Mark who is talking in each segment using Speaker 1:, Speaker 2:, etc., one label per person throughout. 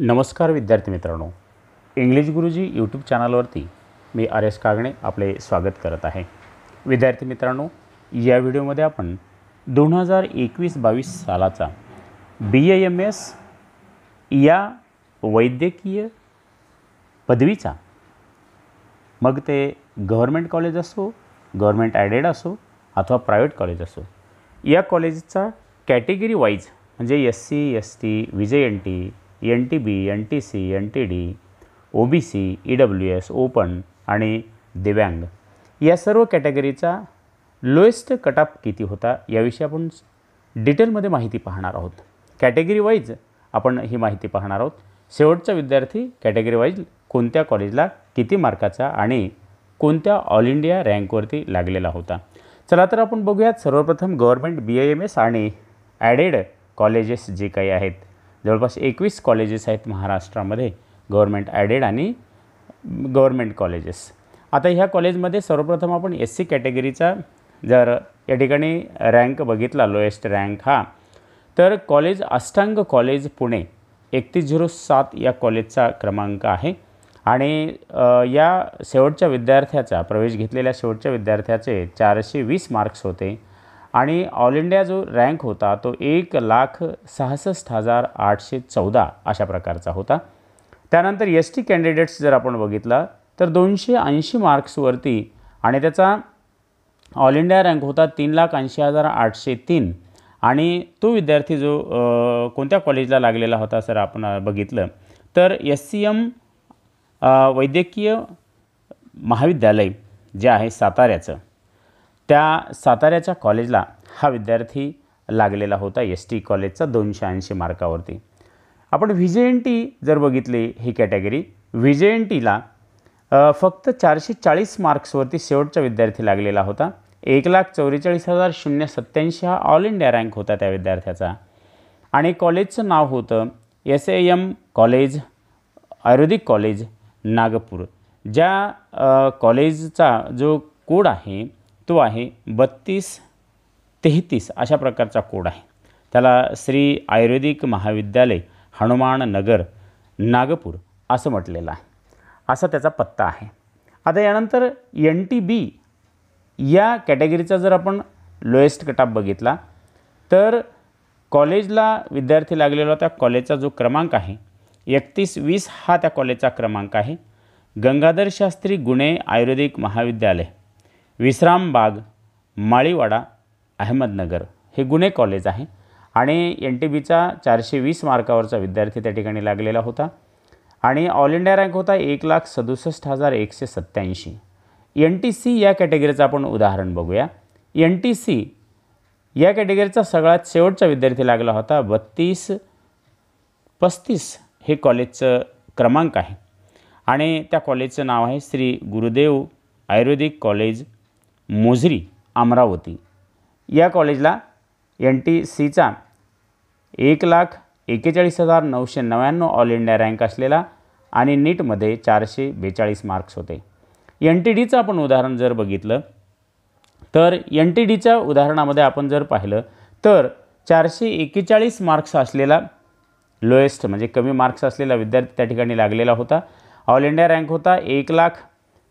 Speaker 1: नमस्कार विद्यार्थी मित्रांनो इंग्लिश गुरुजी यूट्यूब चॅनलवरती मी आर एस कागणे आपले स्वागत करत आहे विद्यार्थी मित्रांनो या व्हिडिओमध्ये आपण दोन हजार एकवीस बावीस सालाचा बी ए एम एस या वैद्यकीय पदवीचा मग ते गव्हर्मेंट कॉलेज असो गव्हर्मेंट ॲडेड असो अथवा प्रायव्हेट कॉलेज असो या कॉलेजचा कॅटेगरी वाईज म्हणजे S C S T V J N T N T B N T C N T D O B C E W S open आणि दिव्यांग या सर्व कॅटेगरीचा लोएस्ट कटअप किती होता याविषयी आपण डिटेलमध्ये माहिती पाहणार आहोत कॅटेगरी वाईज आपण ही माहिती पाहणार आहोत शेवटचा विद्यार्थी कॅटेगरी वाईज कोणत्या कॉलेजला किती मार्काचा आणि कोणत्या ऑल इंडिया रँकवरती लागलेला होता चला तर आपण बघूयात सर्वप्रथम गव्हर्मेंट बी एम एस आणि ॲडेड कॉलेजेस जे काही आहेत जवळपास एकवीस कॉलेजेस आहेत महाराष्ट्रामध्ये गव्हर्मेंट ॲडेड आणि गव्हर्मेंट कॉलेजेस आता ह्या कॉलेजमध्ये सर्वप्रथम आपण एस सी कॅटेगरीचा जर या ठिकाणी रँक बघितला लोएस्ट रँक हा तर कॉलेज अष्टांग कॉलेज पुणे एकतीस झिरो सात या कॉलेजचा क्रमांक आहे आणि या शेवटच्या विद्यार्थ्याचा प्रवेश घेतलेल्या शेवटच्या विद्यार्थ्याचे चारशे वीस मार्क्स होते आणि ऑल इंडिया जो रँक होता तो एक लाख सहासष्ट हजार आठशे चौदा अशा प्रकारचा होता त्यानंतर एस टी कॅन्डिडेट्स जर आपण बघितला तर दोनशे ऐंशी मार्क्सवरती आणि त्याचा ऑल इंडिया रँक होता तीन लाख ऐंशी हजार आठशे तीन आणि तो विद्यार्थी जो कोणत्या कॉलेजला लागलेला होता सर आपण बघितलं तर एस सी एम वैद्यकीय महाविद्यालय जे आहे साताऱ्याचं त्या साताऱ्याच्या कॉलेजला हा विद्यार्थी लागलेला होता एस टी कॉलेजचा दोनशे ऐंशी मार्कावरती आपण व्ही एन टी जर बघितली ही कॅटेगरी व्ही एन टीला फक्त चारशे चाळीस मार्क्सवरती शेवटचा विद्यार्थी लागलेला होता एक लाख चौवेचाळीस हजार शून्य सत्त्याऐंशी हा ऑल इंडिया रँक होता त्या विद्यार्थ्याचा आणि कॉलेजचं नाव होतं S M college Ayurvedic college Nagpur ज्या कॉलेजचा जो कोड आहे तो आहे बत्तीस तेहतीस अशा प्रकारचा कोड आहे त्याला श्री आयुर्वेदिक महाविद्यालय हनुमान नगर नागपूर असं म्हटलेलं आहे असा त्याचा पत्ता आहे आता यानंतर एन टी बी या कॅटेगरीचा जर आपण लोएस्ट कटाप बघितला तर कॉलेजला विद्यार्थी लागलेला त्या कॉलेजचा जो क्रमांक आहे एकतीस वीस हा त्या कॉलेजचा क्रमांक आहे गंगाधर शास्त्री गुणे आयुर्वेदिक महाविद्यालय विश्रामबाग माळीवाडा अहमदनगर हे गुन्हे कॉलेज आहे आणि एन टी बीचा चारशे वीस मार्कावरचा विद्यार्थी त्या ठिकाणी लागलेला होता आणि ऑल इंडिया रँक होता एक लाख सदुसष्ट हजार एकशे सत्त्याऐंशी एन टी सी या कॅटेगरीचं आपण उदाहरण बघूया एन टी सी या कॅटेगरीचा सगळ्यात शेवटचा विद्यार्थी लागला होता बत्तीस पस्तीस हे कॉलेजचं क्रमांक आहे आणि त्या कॉलेजचं नाव आहे श्री गुरुदेव आयुर्वेदिक कॉलेज मोझरी अमरावती या कॉलेजला एन टी सीचा एक लाख एकेचाळीस हजार नऊशे नव्याण्णव ऑल इंडिया रँक असलेला आणि नीटमध्ये चारशे बेचाळीस मार्क्स होते एन टी डीचं आपण उदाहरण जर बघितलं तर एन टी डीच्या उदाहरणामध्ये आपण जर पाहिलं तर चारशे एक्केचाळीस मार्क्स असलेला लोएस्ट म्हणजे कमी मार्क्स असलेला विद्यार्थी त्या ठिकाणी लागलेला होता ऑल इंडिया रँक होता एक लाख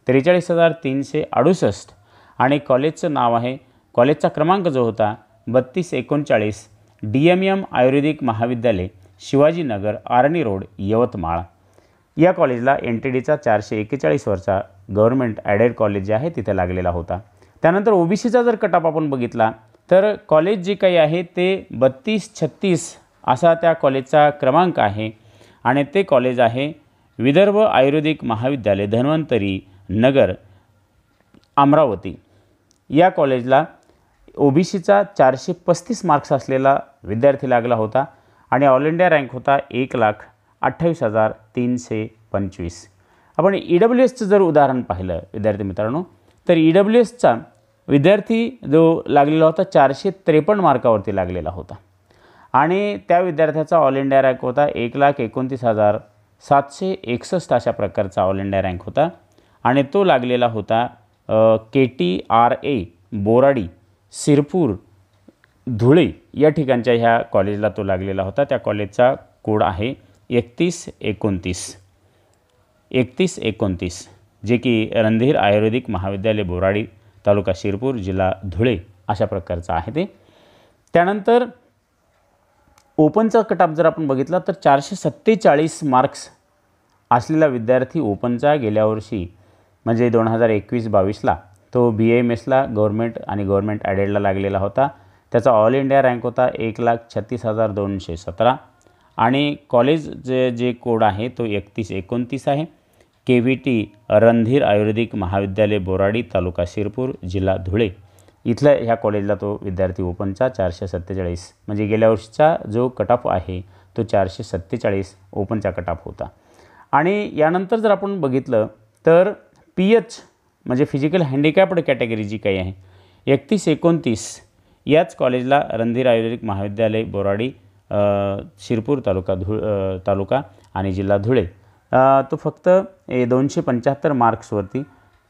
Speaker 1: त्रेचाळीस हजार तीनशे अडुसष्ट आणि कॉलेजचं नाव आहे कॉलेजचा क्रमांक जो होता बत्तीस एकोणचाळीस डी एम एम आयुर्वेदिक महाविद्यालय शिवाजीनगर आरणी रोड यवतमाळ या कॉलेजला एन टी डीचा चारशे एक्केचाळीसवरचा गव्हर्मेंट ॲडेड कॉलेज जे आहे तिथे लागलेला होता त्यानंतर ओबीसीचा जर कटाप आपण बघितला तर कॉलेज जे काही आहे ते बत्तीस छत्तीस असा त्या कॉलेजचा क्रमांक आहे आणि ते कॉलेज आहे विदर्भ आयुर्वेदिक महाविद्यालय धन्वंतरी नगर अमरावती या कॉलेजला ओ बी सीचा चारशे पस्तीस मार्क्स असलेला विद्यार्थी लागला होता आणि ऑल इंडिया रँक होता एक लाख अठ्ठावीस हजार तीनशे पंचवीस आपण ई डब्ल्यू एसचं जर उदाहरण पाहिलं विद्यार्थी मित्रांनो तर ई डब्ल्यू एसचा विद्यार्थी जो लागलेला होता चारशे त्रेपन्न मार्कावरती लागलेला होता आणि त्या विद्यार्थ्याचा ऑल इंडिया रँक होता एक लाख एकोणतीस हजार सातशे एकसष्ट अशा प्रकारचा ऑल इंडिया रँक होता आणि तो लागलेला होता K T R A Boradi Shirpur Dhule या ठिकाणच्या ह्या कॉलेजला तो लागलेला होता त्या कॉलेजचा कोड आहे एकतीस एकोणतीस एकतीस एकोणतीस जे की रणधीर आयुर्वेदिक महाविद्यालय बोराडी तालुका शिरपूर जिल्हा धुळे अशा प्रकारचं आहे ते त्यानंतर ओपनचा कटाप जर आपण बघितला तर चारशे सत्तेचाळीस मार्क्स असलेला विद्यार्थी ओपनचा गेल्या वर्षी म्हणजे दोन हजार एकवीस बावीसला तो बी एम एसला गव्हर्मेंट आणि गव्हर्मेंट ॲडेडला लागलेला होता त्याचा ऑल इंडिया रँक होता एक लाख छत्तीस हजार दोनशे सतरा आणि कॉलेज जे जे कोड आहे तो एकतीस एकोणतीस आहे K V T Randhir Ayurvedic महाविद्यालय बोराडी तालुका शिरपूर जिल्हा धुळे इथल्या ह्या कॉलेजला तो विद्यार्थी ओपनचा चारशे सत्तेचाळीस म्हणजे गेल्या वर्षीचा जो कट ऑफ आहे तो चारशे सत्तेचाळीस ओपनचा ऑफ होता आणि यानंतर जर आपण बघितलं तर पी एच म्हणजे फिजिकल हँडिकॅप्ड कॅटेगरी जी काही आहे एकतीस एकोणतीस याच कॉलेजला रणधीर आयुर्वेदिक महाविद्यालय बोराडी शिरपूर तालुका धुळ तालुका आणि जिल्हा धुळे तो फक्त दोनशे पंच्याहत्तर मार्क्सवरती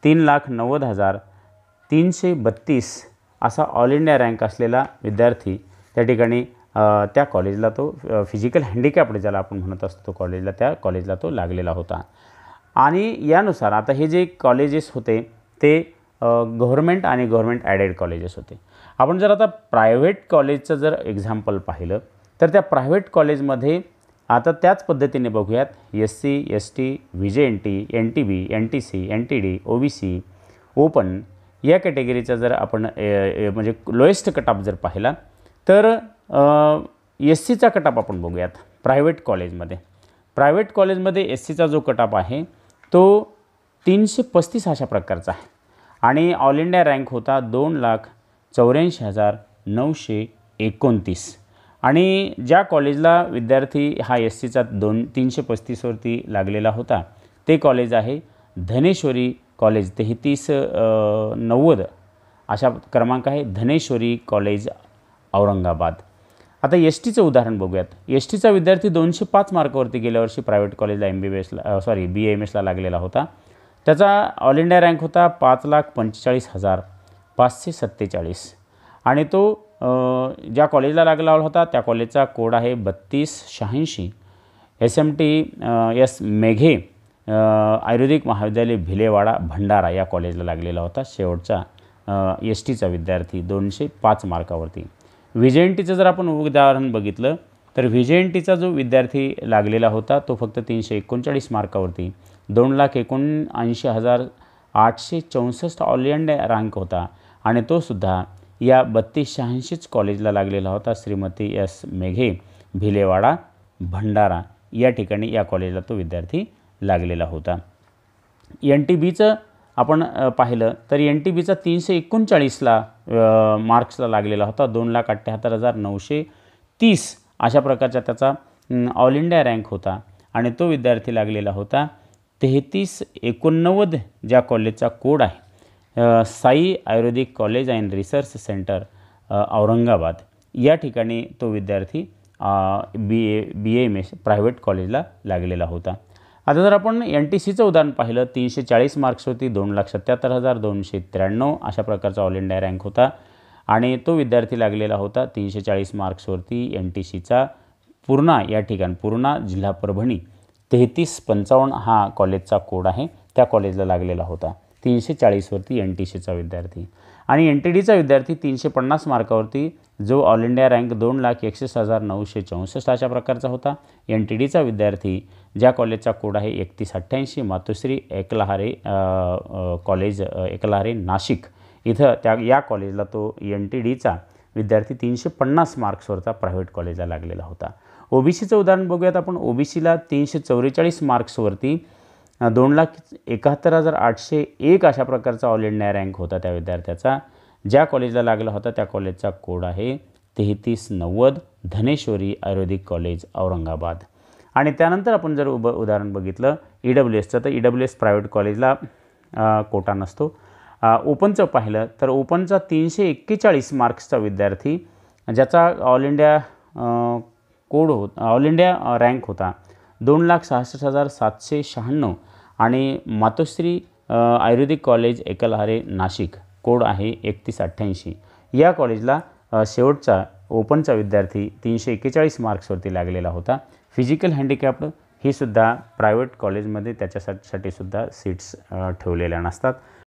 Speaker 1: तीन लाख नव्वद हजार तीनशे बत्तीस असा ऑल इंडिया रँक असलेला विद्यार्थी त्या ठिकाणी त्या कॉलेजला तो फिजिकल हँडिकॅप्ड ज्याला आपण म्हणत असतो कॉलेजला त्या कॉलेजला तो लागलेला होता आणि यानुसार आता हे जे कॉलेजेस होते ते गव्हर्मेंट आणि गव्हर्मेंट ॲडेड कॉलेजेस होते आपण जर आता प्रायव्हेट कॉलेजचं जर एक्झाम्पल पाहिलं तर त्या प्रायव्हेट कॉलेजमध्ये आता त्याच पद्धतीने बघूयात S C S T V J N T N T B N T C N T D O B C open या कॅटेगरीचा जर आपण म्हणजे लोएस्ट कटाप जर पाहिला तर एस सीचा कटाप आपण बघूयात प्रायव्हेट कॉलेजमध्ये प्रायव्हेट कॉलेजमध्ये एस सीचा जो कटाप आहे तो तीनशे पस्तीस अशा प्रकारचा आहे आणि ऑल इंडिया रँक होता दोन लाख चौऱ्याऐंशी हजार नऊशे एकोणतीस आणि ज्या कॉलेजला विद्यार्थी हा एस सीचा दोन तीनशे पस्तीसवरती लागलेला होता ते कॉलेज आहे धनेश्वरी कॉलेज तेहतीस नव्वद अशा क्रमांक आहे धनेश्वरी कॉलेज औरंगाबाद आता एस टीचं उदाहरण बघूयात एस टीचा विद्यार्थी दोनशे पाच मार्कावरती गेल्या वर्षी प्रायव्हेट कॉलेजला एम बी बी एसला सॉरी बी एम एसला लागलेला होता त्याचा ऑल इंडिया रँक होता पाच लाख पंचेचाळीस हजार पाचशे सत्तेचाळीस आणि तो ज्या कॉलेजला लागला होता त्या कॉलेजचा कोड आहे बत्तीस शहाऐंशी S M T S Meghe Ayurvedic महाविद्यालय भिलेवाडा भंडारा या कॉलेजला लागलेला होता शेवटचा एस टीचा विद्यार्थी दोनशे पाच मार्कावरती व्हिजेंटीचं जर आपण उदाहरण बघितलं तर व्हिजेंटीचा जो विद्यार्थी लागलेला होता तो फक्त तीनशे एकोणचाळीस मार्कावरती दोन लाख एकोणऐंशी हजार आठशे चौसष्ट ऑलियंड रँक होता आणि तोसुद्धा या बत्तीस शहाऐंशीच कॉलेजला लागलेला होता श्रीमती एस मेघे भिलेवाडा भंडारा या ठिकाणी या कॉलेजला तो विद्यार्थी लागलेला होता एन टी बीचं आपण पाहिलं तर एन टी बीचा तीनशे एकोणचाळीसला मार्क्सला लागलेला होता दोन लाख अठ्ठ्याहत्तर हजार नऊशे तीस अशा प्रकारचा त्याचा ऑल इंडिया रँक होता आणि तो विद्यार्थी लागलेला होता तेहतीस एकोणनव्वद ज्या कॉलेजचा कोड आहे Sai Ayurvedic college and research centre Aurangabad या ठिकाणी तो विद्यार्थी B A B M S private कॉलेजला लागलेला होता आता जर आपण एन टी सीचं उदाहरण पाहिलं तीनशे चाळीस मार्क्स होती दोन लाख सत्याहत्तर हजार दोनशे त्र्याण्णव अशा प्रकारचा ऑल इंडिया रँक होता आणि तो विद्यार्थी लागलेला होता तीनशे चाळीस मार्क्सवरती एन टी सीचा पूर्णा या ठिकाणी पूर्णा जिल्हा परभणी तेहतीस पंचावन्न हा कॉलेजचा कोड आहे त्या कॉलेजला लागलेला होता तीनशे चाळीसवरती एन टी सीचा विद्यार्थी आणि एन टी डीचा विद्यार्थी तीनशे पन्नास मार्कावरती जो ऑल इंडिया रँक दोन लाख एकसष्ट हजार नऊशे चौसष्ट अशा प्रकारचा होता एन टी डीचा विद्यार्थी ज्या कॉलेजचा कोड आहे एकतीस अठ्ठ्याऐंशी मातोश्री एकलहारे कॉलेज एकलहारे नाशिक इथं त्या या कॉलेजला तो एन टी डीचा विद्यार्थी तीनशे पन्नास मार्क्सवरचा प्रायव्हेट कॉलेजला लागलेला होता ओबीसीचं उदाहरण बघूयात आपण ओबीसीला तीनशे चौवेचाळीस मार्क्सवरती दोन लाख एकाहत्तर हजार आठशे एक अशा प्रकारचा ऑल इंडिया रँक होता त्या विद्यार्थ्याचा ज्या कॉलेजला लागला होता त्या कॉलेजचा कोड आहे तेहतीस नव्वद धनेश्वरी आयुर्वेदिक कॉलेज औरंगाबाद आणि त्यानंतर आपण जर उब उदाहरण बघितलं ई e डब्ल्यू एसचं तर ई डब्ल्यू एस प्रायव्हेट कॉलेजला कोटा नसतो ओपनचं पाहिलं तर ओपनचा तीनशे एक्केचाळीस मार्क्सचा विद्यार्थी ज्याचा ऑल इंडिया कोड हो ऑल इंडिया रँक होता दोन लाख सहासष्ट हजार सातशे शहाण्णव आणि मातोश्री आयुर्वेदिक कॉलेज एकलहारे नाशिक कोड आहे एकतीस अठ्ठ्याऐंशी या कॉलेजला शेवटचा ओपनचा विद्यार्थी तीनशे एक्केचाळीस मार्क्सवरती लागलेला होता फिजिकल हँडिकॅप ही सुद्धा प्रायव्हेट कॉलेजमध्ये त्याच्यासाठी सुद्धा सीट्स ठेवलेल्या नसतात